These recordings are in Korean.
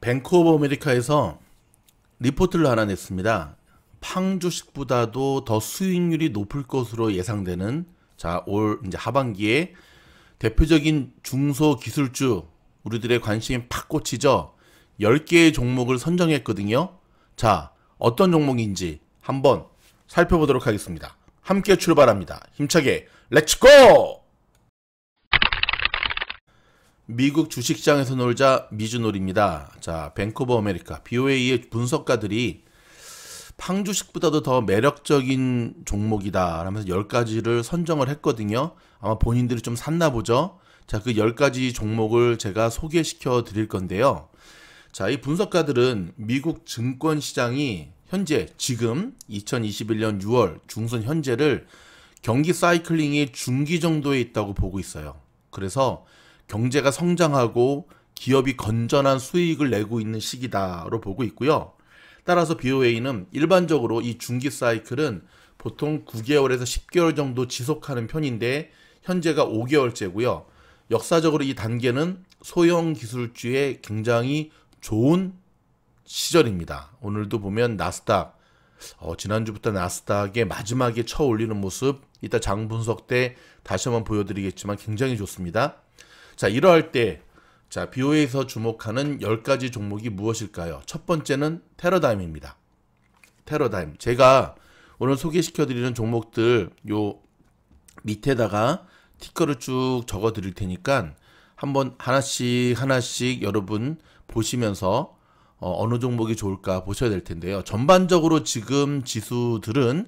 뱅크 오브 아메리카에서 리포트를 하나 냈습니다. 팡 주식보다도 더 수익률이 높을 것으로 예상되는 자 올 이제 하반기에 대표적인 중소 기술주 우리들의 관심이 팍 꽂히죠. 10개의 종목을 선정했거든요. 자, 어떤 종목인지 한번 살펴보도록 하겠습니다. 함께 출발합니다. 힘차게 렛츠고! 미국 주식장에서 놀자 미주놀입니다. 자, 밴쿠버 아메리카 BOA의 분석가들이 팡주식보다도 더 매력적인 종목이다 라면서 10가지를 선정을 했거든요. 아마 본인들이 좀 샀나 보죠. 자, 그 10가지 종목을 제가 소개시켜 드릴 건데요. 자, 이 분석가들은 미국 증권 시장이 현재 지금 2021년 6월 중순 현재를 경기 사이클링이 중기 정도에 있다고 보고 있어요. 그래서 경제가 성장하고 기업이 건전한 수익을 내고 있는 시기다로 보고 있고요. 따라서 BOA는 일반적으로 이 중기 사이클은 보통 9개월에서 10개월 정도 지속하는 편인데 현재가 5개월째고요. 역사적으로 이 단계는 소형 기술주의 굉장히 좋은 시절입니다. 오늘도 보면 나스닥 어, 지난주부터 나스닥의 마지막에 쳐올리는 모습 이따 장 분석 때 다시 한번 보여드리겠지만 굉장히 좋습니다. 자, 이러할 때 자, BO에서 주목하는 10가지 종목이 무엇일까요? 첫 번째는 테러다임입니다. 테러다임. 제가 오늘 소개시켜 드리는 종목들 요 밑에다가 티커를 쭉 적어 드릴 테니까 한번 하나씩 하나씩 여러분 보시면서 어, 어느 종목이 좋을까 보셔야 될 텐데요. 전반적으로 지금 지수들은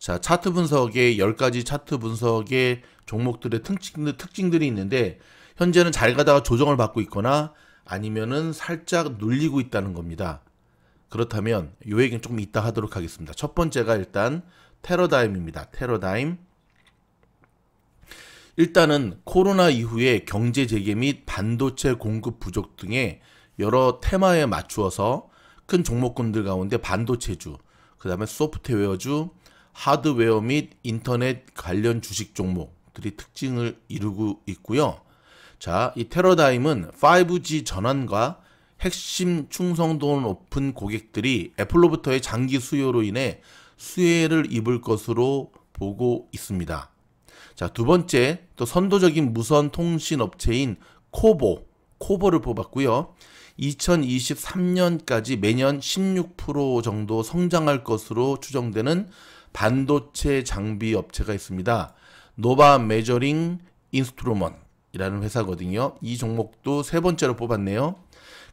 자, 차트 분석에 10가지 차트 분석의 종목들의 특징, 특징들이 있는데 현재는 잘 가다가 조정을 받고 있거나 아니면은 살짝 눌리고 있다는 겁니다. 그렇다면 요 얘기는 조금 이따 하도록 하겠습니다. 첫 번째가 일단 테러다임입니다. 테러다임. 일단은 코로나 이후에 경제 재개 및 반도체 공급 부족 등의 여러 테마에 맞추어서 큰 종목군들 가운데 반도체주, 그 다음에 소프트웨어주, 하드웨어 및 인터넷 관련 주식 종목들이 특징을 이루고 있고요. 자, 이 테러다임은 5G 전환과 핵심 충성도 높은 고객들이 애플로부터의 장기 수요로 인해 수혜를 입을 것으로 보고 있습니다. 자, 두 번째, 또 선도적인 무선 통신 업체인 코보, 코보를 뽑았고요. 2023년까지 매년 16% 정도 성장할 것으로 추정되는 반도체 장비 업체가 있습니다. 노바 메저링 인스트루먼 이라는 회사거든요. 이 종목도 세 번째로 뽑았네요.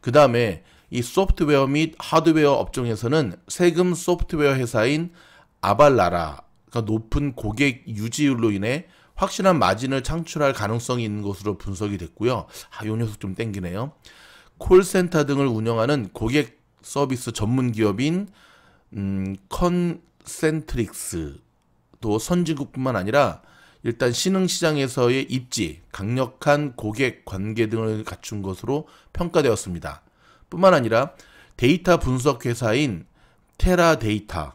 그 다음에 이 소프트웨어 및 하드웨어 업종에서는 세금 소프트웨어 회사인 아발라라가 높은 고객 유지율로 인해 확실한 마진을 창출할 가능성이 있는 것으로 분석이 됐고요. 아, 요 녀석 좀 땡기네요. 콜센터 등을 운영하는 고객 서비스 전문 기업인 음, 컨센트릭스도 선진국뿐만 아니라 일단 신흥시장에서의 입지, 강력한 고객 관계 등을 갖춘 것으로 평가되었습니다. 뿐만 아니라 데이터 분석 회사인 테라데이터,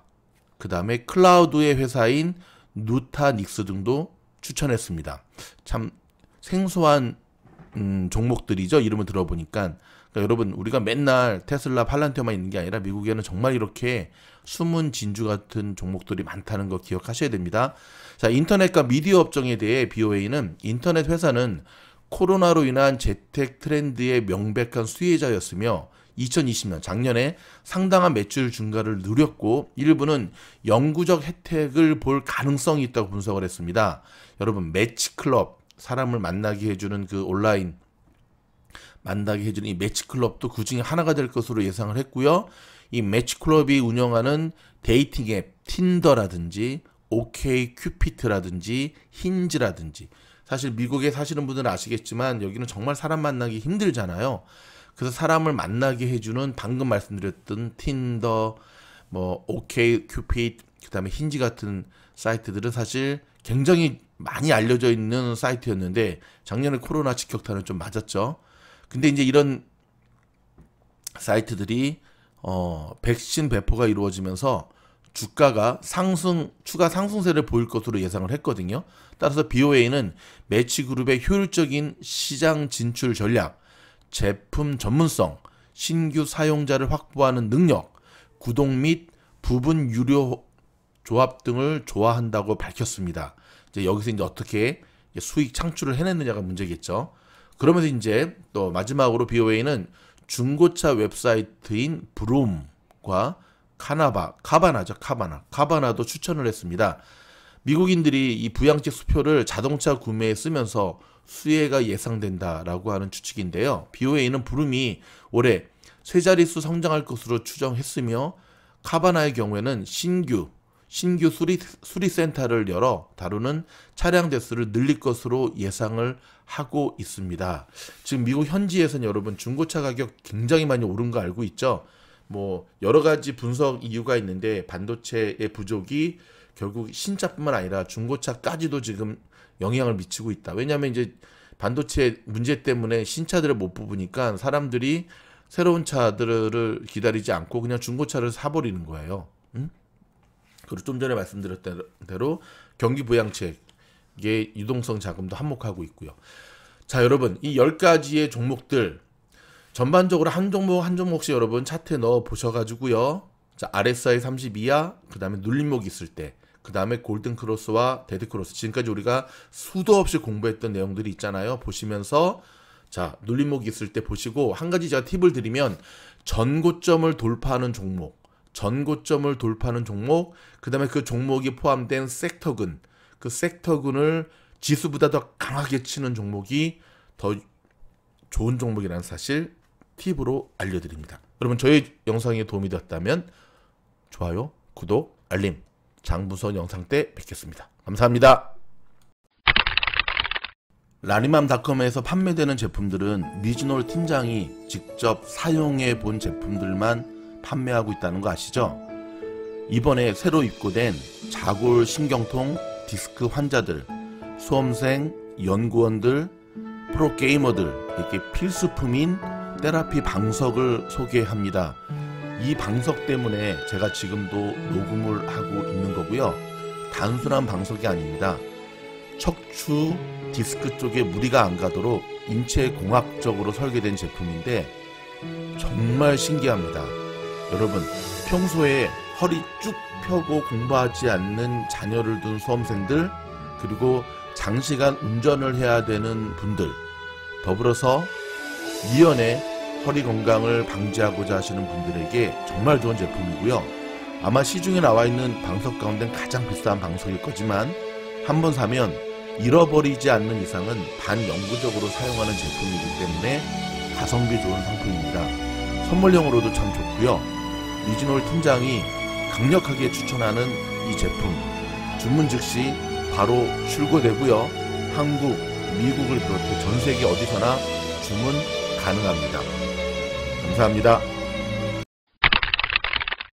그 다음에 클라우드의 회사인 누타닉스 등도 추천했습니다. 참 생소한 음, 종목들이죠. 이름을 들어보니까 그러니까 여러분 우리가 맨날 테슬라 팔란티어만 있는 게 아니라 미국에는 정말 이렇게 숨은 진주 같은 종목들이 많다는 거 기억하셔야 됩니다. 자 인터넷과 미디어 업종에 대해 BOA는 인터넷 회사는 코로나로 인한 재택 트렌드의 명백한 수혜자였으며 2020년 작년에 상당한 매출 증가를 누렸고 일부는 영구적 혜택을 볼 가능성이 있다고 분석을 했습니다. 여러분 매치클럽 사람을 만나게 해주는 그 온라인 만나게 해주는 이 매치클럽도 그 중에 하나가 될 것으로 예상을 했고요. 이 매치클럽이 운영하는 데이팅 앱 틴더라든지 오케이 큐피트라든지 힌지라든지 사실 미국에 사시는 분들은 아시겠지만 여기는 정말 사람 만나기 힘들잖아요. 그래서 사람을 만나게 해주는 방금 말씀드렸던 틴더, 뭐 오케이 큐피트, 그다음에 힌지 같은 사이트들은 사실 굉장히 많이 알려져 있는 사이트였는데 작년에 코로나 직격탄을 좀 맞았죠. 근데 이제 이런 사이트들이 어, 백신 배포가 이루어지면서 주가가 상승 추가 상승세를 보일 것으로 예상을 했거든요. 따라서 BOA는 매치 그룹의 효율적인 시장 진출 전략, 제품 전문성, 신규 사용자를 확보하는 능력, 구독및 부분 유료 조합 등을 좋아한다고 밝혔습니다. 이제 여기서 이제 어떻게 수익 창출을 해냈느냐가 문제겠죠. 그러면서 이제 또 마지막으로 BOA는 중고차 웹사이트인 브룸과 카나바, 카바나죠, 카바나. 카바나도 추천을 했습니다. 미국인들이 이 부양책 수표를 자동차 구매에 쓰면서 수혜가 예상된다라고 하는 추측인데요. BOA는 부름이 올해 세 자릿수 성장할 것으로 추정했으며 카바나의 경우에는 신규 신규 수리, 수리센터를 열어 다루는 차량 대수를 늘릴 것으로 예상을 하고 있습니다. 지금 미국 현지에서는 여러분 중고차 가격 굉장히 많이 오른 거 알고 있죠? 뭐 여러 가지 분석 이유가 있는데 반도체의 부족이 결국 신차뿐만 아니라 중고차까지도 지금 영향을 미치고 있다. 왜냐하면 이제 반도체 문제 때문에 신차들을 못 뽑으니까 사람들이 새로운 차들을 기다리지 않고 그냥 중고차를 사버리는 거예요. 응? 그리고 좀 전에 말씀드렸던 대로 경기 부양책 의 유동성 자금도 한몫하고 있고요. 자, 여러분 이 10가지의 종목들 전반적으로 한 종목 한 종목씩 여러분 차트에 넣어 보셔 가지고요. 자, RSI 3 2야 그다음에 눌림목 있을 때 그다음에 골든 크로스와 데드 크로스 지금까지 우리가 수도 없이 공부했던 내용들이 있잖아요. 보시면서 자, 눌림목 있을 때 보시고 한 가지 제가 팁을 드리면 전고점을 돌파하는 종목 전고점을 돌파하는 종목, 그 다음에 그 종목이 포함된 섹터군, 그 섹터군을 지수보다 더 강하게 치는 종목이 더 좋은 종목이라는 사실 팁으로 알려드립니다. 여러분 저희 영상이 도움이 되었다면 좋아요, 구독, 알림, 장부선 영상 때 뵙겠습니다. 감사합니다. 라니맘닷컴에서 판매되는 제품들은 미즈놀 팀장이 직접 사용해 본 제품들만 판매하고 있다는 거 아시죠? 이번에 새로 입고된 자골 신경통 디스크 환자들, 수험생, 연구원들, 프로게이머들 이렇게 필수품인 테라피 방석을 소개합니다. 이 방석 때문에 제가 지금도 녹음을 하고 있는 거고요. 단순한 방석이 아닙니다. 척추 디스크 쪽에 무리가 안 가도록 인체 공학적으로 설계된 제품인데 정말 신기합니다. 여러분 평소에 허리 쭉 펴고 공부하지 않는 자녀를 둔 수험생들 그리고 장시간 운전을 해야 되는 분들 더불어서 미연에 허리 건강을 방지하고자 하시는 분들에게 정말 좋은 제품이고요. 아마 시중에 나와 있는 방석 가운데 가장 비싼 방석일 거지만 한번 사면 잃어버리지 않는 이상은 반영구적으로 사용하는 제품이기 때문에 가성비 좋은 상품입니다. 선물용으로도 참 좋고요. 리진올 팀장이 강력하게 추천하는 이 제품 주문 즉시 바로 출고되고요. 한국, 미국을 비롯해 전 세계 어디서나 주문 가능합니다. 감사합니다.